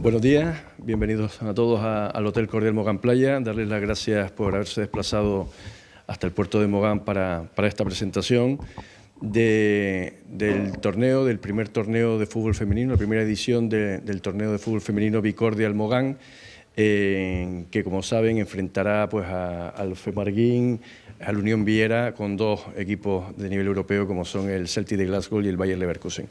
Buenos días, bienvenidos a todos al Hotel Cordial Mogán Playa. Darles las gracias por haberse desplazado hasta el puerto de Mogán para, para esta presentación del torneo, del primer torneo de fútbol femenino, la primera edición del torneo de fútbol femenino Bicordial Mogán, que como saben enfrentará pues, al Femarguín, a la Unión Viera, con dos equipos de nivel europeo como son el Celtic de Glasgow y el Bayern Leverkusen.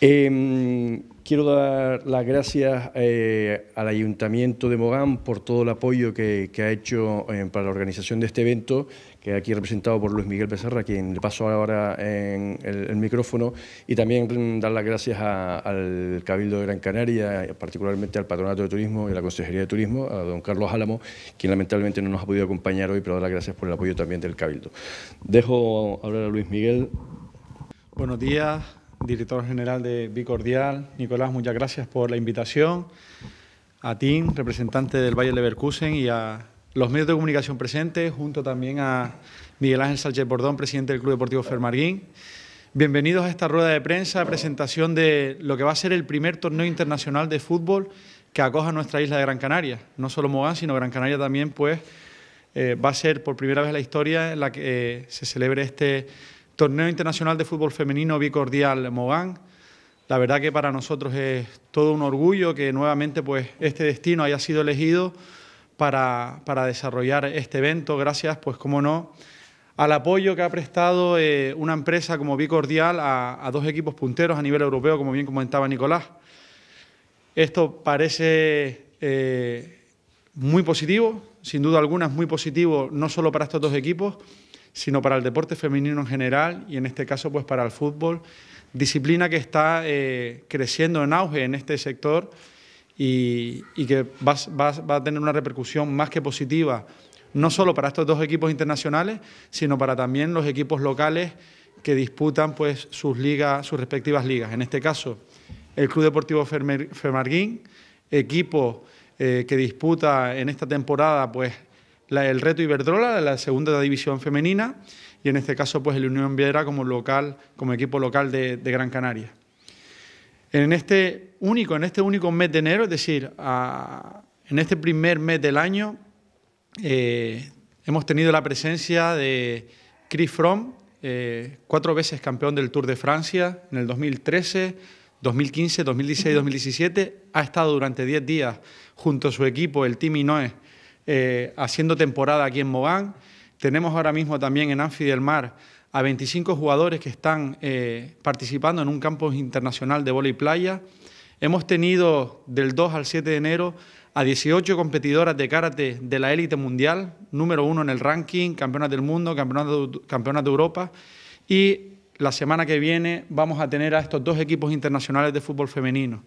Em, Quiero dar las gracias eh, al Ayuntamiento de Mogán por todo el apoyo que, ha hecho eh, para la organización de este evento, que aquí representado por Luis Miguel Becerra, quien le paso ahora el, micrófono, y también dar las gracias al Cabildo de Gran Canaria, particularmente al Patronato de Turismo y la Consejería de Turismo, a don Carlos Álamo, quien lamentablemente no nos ha podido acompañar hoy, pero dar las gracias por el apoyo también del Cabildo. Dejo hablar a Luis Miguel. Buenos días, director general de Bicordial. Nicolás, muchas gracias por la invitación. A ti, representante del Valle Leverkusen, y a los medios de comunicación presentes, junto también a Miguel Ángel Sánchez Bordón, presidente del Club Deportivo Fermarguín. Bienvenidos a esta rueda de prensa, presentación de lo que va a ser el primer torneo internacional de fútbol que acoja nuestra isla de Gran Canaria. No solo Mogán, sino Gran Canaria también, pues, eh, va a ser por primera vez en la historia en la que eh, se celebre este Torneo Internacional de Fútbol Femenino Bicordial Mogán. La verdad que para nosotros es todo un orgullo que nuevamente pues, este destino haya sido elegido para, para desarrollar este evento, gracias, pues como no, al apoyo que ha prestado eh, una empresa como Bicordial a, dos equipos punteros a nivel europeo, como bien comentaba Nicolás. Esto parece eh, muy positivo, sin duda alguna es muy positivo, no solo para estos dos equipos, sino para el deporte femenino en general y en este caso pues para el fútbol, disciplina que está eh, creciendo en auge en este sector y, que va, a tener una repercusión más que positiva, no solo para estos dos equipos internacionales, sino para también los equipos locales que disputan pues sus ligas, sus respectivas ligas. En este caso, el Club Deportivo Fermarguín, equipo eh, que disputa en esta temporada pues la, el Reto Iberdrola, la segunda división femenina, y en este caso pues el Unión Viera como local, como equipo local de, Gran Canaria. En este único, en este único mes de enero, es decir, en este primer mes del año, eh, hemos tenido la presencia de Chris Fromm, eh, cuatro veces campeón del Tour de Francia en el 2013, 2015, 2016, 2017. Ha estado durante diez días junto a su equipo, el Team Inoe, eh, haciendo temporada aquí en Mogán. Tenemos ahora mismo también en Anfi del Mar a 25 jugadores que están eh, participando en un campo internacional de y playa. Hemos tenido del 2 al 7 de enero a 18 competidoras de karate de la élite mundial, número uno en el ranking, campeonas del mundo, campeonato campeonas de Europa. Y la semana que viene vamos a tener a estos dos equipos internacionales de fútbol femenino.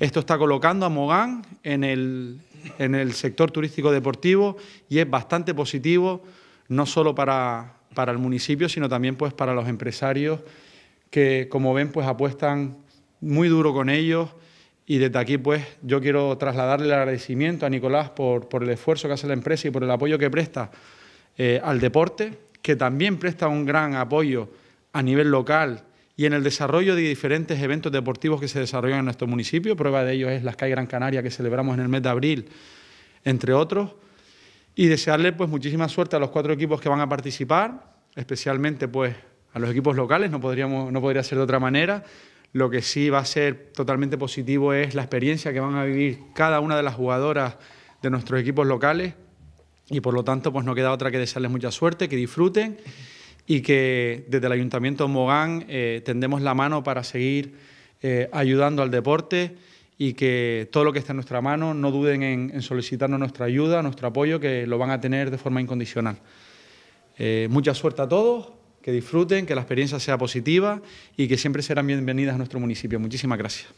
Esto está colocando a Mogán en el, sector turístico deportivo y es bastante positivo, no solo para, para el municipio, sino también pues, para los empresarios que, como ven, pues apuestan muy duro con ellos. Y desde aquí, pues, yo quiero trasladarle el agradecimiento a Nicolás por, el esfuerzo que hace la empresa y por el apoyo que presta eh, al deporte, que también presta un gran apoyo a nivel local y en el desarrollo de diferentes eventos deportivos que se desarrollan en nuestro municipio. Prueba de ello es la Sky Gran Canaria que celebramos en el mes de abril, entre otros. Y desearle pues muchísima suerte a los cuatro equipos que van a participar, especialmente pues a los equipos locales, no, podríamos, no podría ser de otra manera. Lo que sí va a ser totalmente positivo es la experiencia que van a vivir cada una de las jugadoras de nuestros equipos locales y por lo tanto pues no queda otra que desearles mucha suerte, que disfruten y que desde el Ayuntamiento de Mogán eh, tendemos la mano para seguir eh, ayudando al deporte y que todo lo que está en nuestra mano no duden en, solicitarnos nuestra ayuda, nuestro apoyo, que lo van a tener de forma incondicional. Eh, mucha suerte a todos, que disfruten, que la experiencia sea positiva y que siempre serán bienvenidas a nuestro municipio. Muchísimas gracias.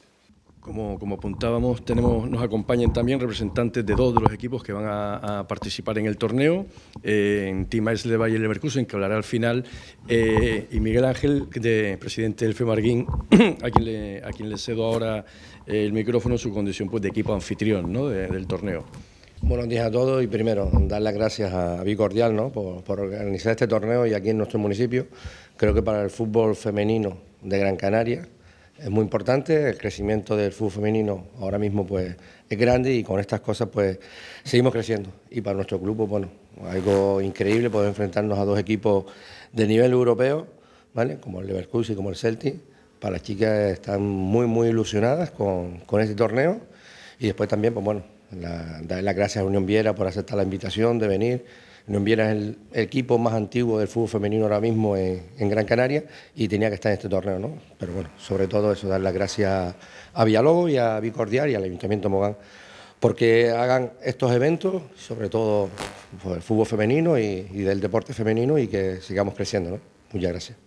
Como, como, apuntábamos, tenemos, nos acompañan también representantes de dos de los equipos que van a, participar en el torneo, eh, en Team Aisle de Valle Leverkusen, que hablará al final, eh, y Miguel Ángel, de, presidente del FEMARGUIN, a quien le, a quien le cedo ahora eh, el micrófono su condición pues, de equipo anfitrión ¿no? del torneo. Buenos días a todos y primero dar las gracias a Bicordial ¿no? por, por organizar este torneo y aquí en nuestro municipio. Creo que para el fútbol femenino de Gran Canaria es muy importante, el crecimiento del fútbol femenino ahora mismo pues es grande y con estas cosas pues seguimos creciendo y para nuestro club bueno, algo increíble poder enfrentarnos a dos equipos de nivel europeo, ¿vale? Como el Leverkusen y como el Celtic. Para las chicas están muy muy ilusionadas con, con este torneo y después también pues bueno, dar las gracias a Unión Viera por aceptar la invitación de venir no es el, equipo más antiguo del fútbol femenino ahora mismo en, Gran Canaria y tenía que estar en este torneo, ¿no? Pero bueno, sobre todo eso, dar las gracias a Villalobos y a Bicordial y al Ayuntamiento Mogán porque hagan estos eventos, sobre todo el fútbol femenino y, y del deporte femenino y que sigamos creciendo, ¿no? Muchas gracias.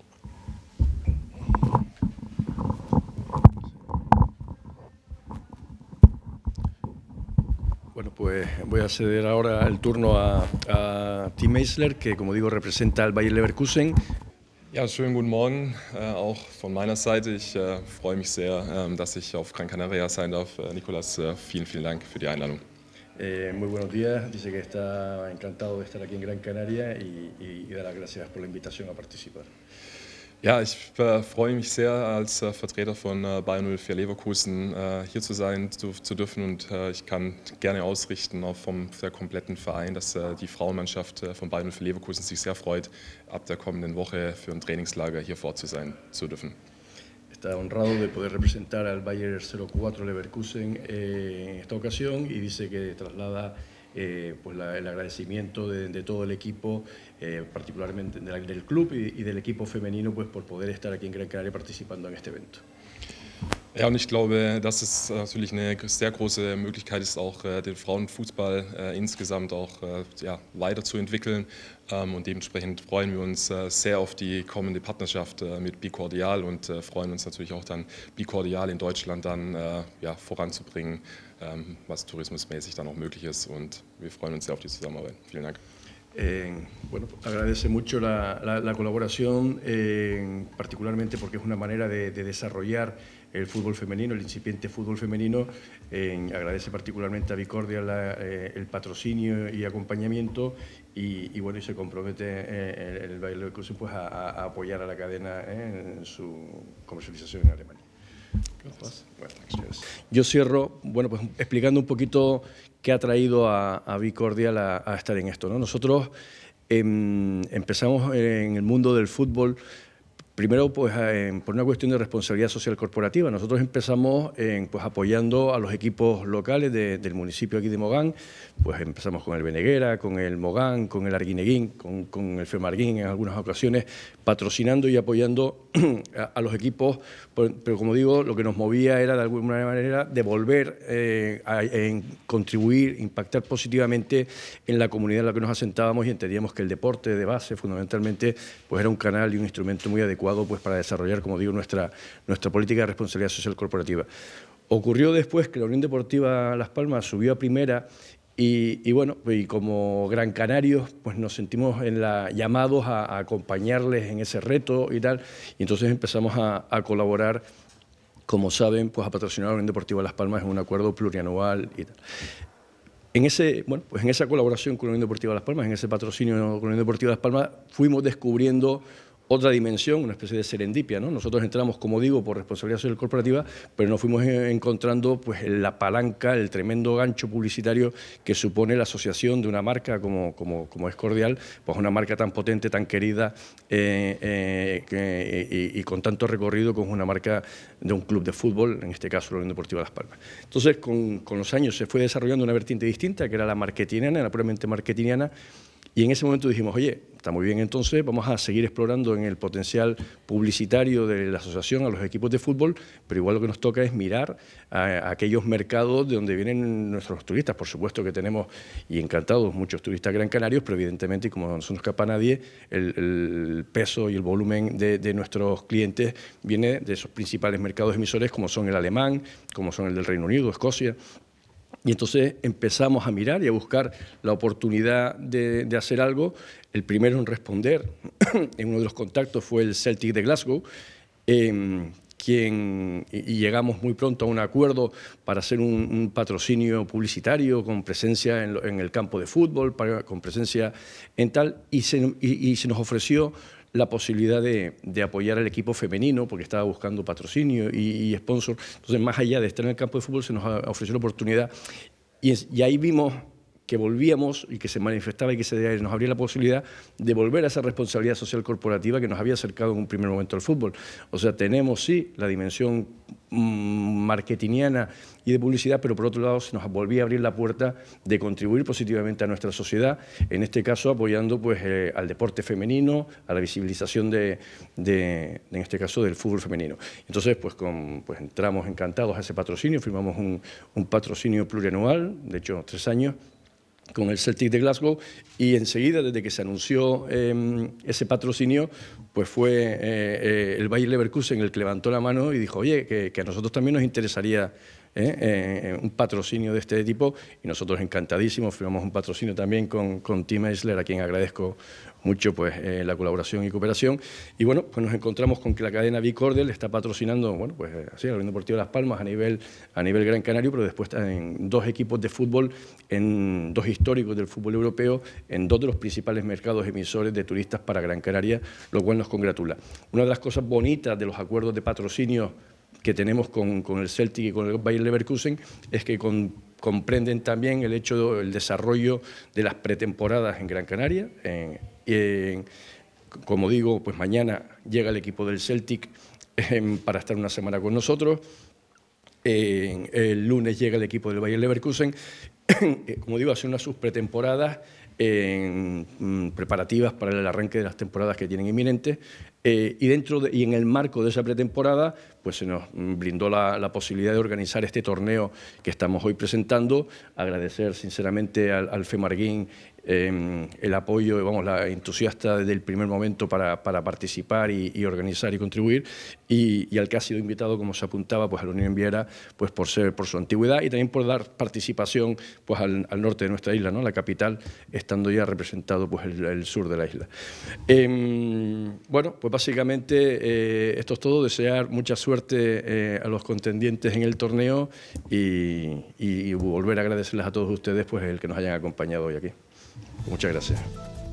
pues voy a ceder ahora el turno a, a Tim Meisler, que como digo representa al Bayer Leverkusen. Ja, schönen guten Morgen äh, auch von meiner Seite. Ich äh, freue mich sehr, ähm, dass ich auf Gran Canaria sein darf. Äh, Nicolas, äh, vielen, vielen Dank für die Einladung. Eh, muy buenos días, dice que está encantado de estar aquí en Gran Canaria y, y, y las gracias por la invitación a participar. Ja, ich äh, freue mich sehr, als äh, Vertreter von äh, Bayern 04 Leverkusen äh, hier zu sein zu, zu dürfen und äh, ich kann gerne ausrichten, auch vom der kompletten Verein, dass äh, die Frauenmannschaft von Bayern 04 Leverkusen sich sehr freut, ab der kommenden Woche für ein Trainingslager hier vor zu sein zu dürfen. Está honrado de poder representar al Bayer 04 Leverkusen eh, en esta ocasión y dice que traslada Eh, pues el agradecimiento de, todo el equipo, eh, particularmente del, club y, del equipo femenino, pues por poder estar aquí en Gran Canaria participando en este evento. Ja, und ich glaube, dass es äh, natürlich eine sehr große Möglichkeit ist, auch äh, den Frauenfußball äh, insgesamt auch ja, weiterzuentwickeln. Ähm, und dementsprechend freuen wir uns sehr auf die kommende Partnerschaft mit Bicordial und freuen uns natürlich auch dann, Bicordial in Deutschland dann ja, voranzubringen, ähm, was tourismusmäßig dann auch möglich ist. Und wir freuen uns sehr auf die Zusammenarbeit. Vielen Dank. Eh, bueno, agradece mucho la, la, la colaboración, eh, particularmente porque es una manera de, de desarrollar el fútbol femenino, el incipiente fútbol femenino. agradece particularmente a Bicordia eh, el patrocinio y acompañamiento y, bueno, y se compromete eh, el, Baile pues, a, apoyar a la cadena eh, en su comercialización en Alemania. Yo cierro, bueno, pues explicando un poquito qué ha traído a, a a, estar en esto. ¿no? Nosotros em, empezamos en el mundo del fútbol Primero, pues, ah, por una cuestión de responsabilidad social corporativa. Nosotros empezamos pues, apoyando a los equipos locales del municipio aquí de Mogán. Pues empezamos con el Beneguera, con el Mogán, con el Arguineguín, con, el Femarguín en algunas ocasiones, patrocinando y apoyando a, los equipos. Pero como digo, lo que nos movía era de alguna manera devolver, volver eh, a, contribuir, impactar positivamente en la comunidad en la que nos asentábamos y entendíamos que el deporte de base, fundamentalmente, pues era un canal y un instrumento muy adecuado pues, para desarrollar, como digo, nuestra, nuestra política de responsabilidad social corporativa. Ocurrió después que la Unión Deportiva Las Palmas subió a primera y, bueno, y como Gran Canarios, pues nos sentimos en la, llamados a, acompañarles en ese reto y tal. Y entonces empezamos a, colaborar, como saben, pues a patrocinar a la Unión Deportiva Las Palmas en un acuerdo plurianual y tal. En, ese, bueno, pues en esa colaboración con la Unión Deportiva Las Palmas, en ese patrocinio con la Unión Deportiva Las Palmas, fuimos descubriendo otra dimensión, una especie de serendipia. ¿no? Nosotros entramos, como digo, por responsabilidad social corporativa, pero nos fuimos encontrando pues, la palanca, el tremendo gancho publicitario que supone la asociación de una marca como, es Cordial, pues una marca tan potente, tan querida eh, eh, y, con tanto recorrido como una marca de un club de fútbol, en este caso la Unión Deportiva Las Palmas. Entonces, con, los años se fue desarrollando una vertiente distinta, que era la marketiniana, la puramente marketiniana, y en ese momento dijimos, oye, Está muy bien, entonces vamos a seguir explorando en el potencial publicitario de la asociación a los equipos de fútbol, pero igual lo que nos toca es mirar a, aquellos mercados de donde vienen nuestros turistas. Por supuesto que tenemos, y encantados, muchos turistas gran canarios, pero evidentemente, como no se nos escapa nadie, el, peso y el volumen de, de nuestros clientes viene de esos principales mercados emisores como son el alemán, como son el del Reino Unido, Escocia. Y entonces empezamos a mirar y a buscar la oportunidad de, hacer algo. El primero en responder en uno de los contactos fue el Celtic de Glasgow, em, quien, y llegamos muy pronto a un acuerdo para hacer un, patrocinio publicitario con presencia en, el campo de fútbol, con presencia en tal, y se, y se nos ofreció la posibilidad de, apoyar al equipo femenino, porque estaba buscando patrocinio y, sponsor. Entonces, más allá de estar en el campo de fútbol, se nos ofreció la oportunidad. y ahí vimos que volvíamos y que se manifestaba y que se nos abría la posibilidad de volver a esa responsabilidad social corporativa que nos había acercado en un primer momento al fútbol. O sea, tenemos sí la dimensión marketiniana mm, marketingiana y de publicidad, pero por otro lado se nos volvía a abrir la puerta de contribuir positivamente a nuestra sociedad, en este caso apoyando pues, eh, al deporte femenino, a la visibilización de, de, en este caso, del fútbol femenino. Entonces, pues, pues entramos encantados a ese patrocinio, firmamos un, un patrocinio plurianual, de hecho, tres años, con el Celtic de Glasgow y enseguida, desde que se anunció em, ese patrocinio, pues fue eh, eh, el Bayer Leverkusen el que levantó la mano y dijo, oye, que a nosotros también nos interesaría ¿eh? Eh, eh, un patrocinio de este tipo y nosotros encantadísimos, firmamos un patrocinio también con, con Tim Eisler, a quien agradezco mucho pues, la colaboración y cooperación. Y bueno, pues nos encontramos con que la cadena Bicordel está patrocinando, bueno, pues así, la deportivo de Las Palmas a nivel, a nivel Gran Canario, pero después en dos equipos de fútbol, en dos históricos del fútbol europeo, en dos de los principales mercados emisores de turistas para Gran Canaria, lo cual nos congratula. Una de las cosas bonitas de los acuerdos de patrocinio que tenemos con, el Celtic y con el Bayern Leverkusen es que comprenden también el hecho, del desarrollo de las pretemporadas en Gran Canaria. como digo, pues mañana llega el equipo del Celtic em, para estar una semana con nosotros. el lunes llega el equipo del Bayern Leverkusen. Eh, como digo, hace unas sus pretemporadas en mm, preparativas para el arranque de las temporadas que tienen inminentes. Eh, y dentro y en el marco de esa pretemporada, pues se nos brindó la, posibilidad de organizar este torneo que estamos hoy presentando. Agradecer sinceramente al, al em, el apoyo, vamos, la entusiasta desde el primer momento para, participar y, organizar y contribuir, y, al que ha sido invitado, como se apuntaba, pues a la Unión Viera, pues por ser por su antigüedad y también por dar participación pues al, norte de nuestra isla, ¿no? la capital, estando ya representado pues el, sur de la isla. Em, bueno, pues básicamente eh, esto es todo, desear mucha suerte eh, a los contendientes en el torneo y, volver a agradecerles a todos ustedes pues, el que nos hayan acompañado hoy aquí. Muchas gracias.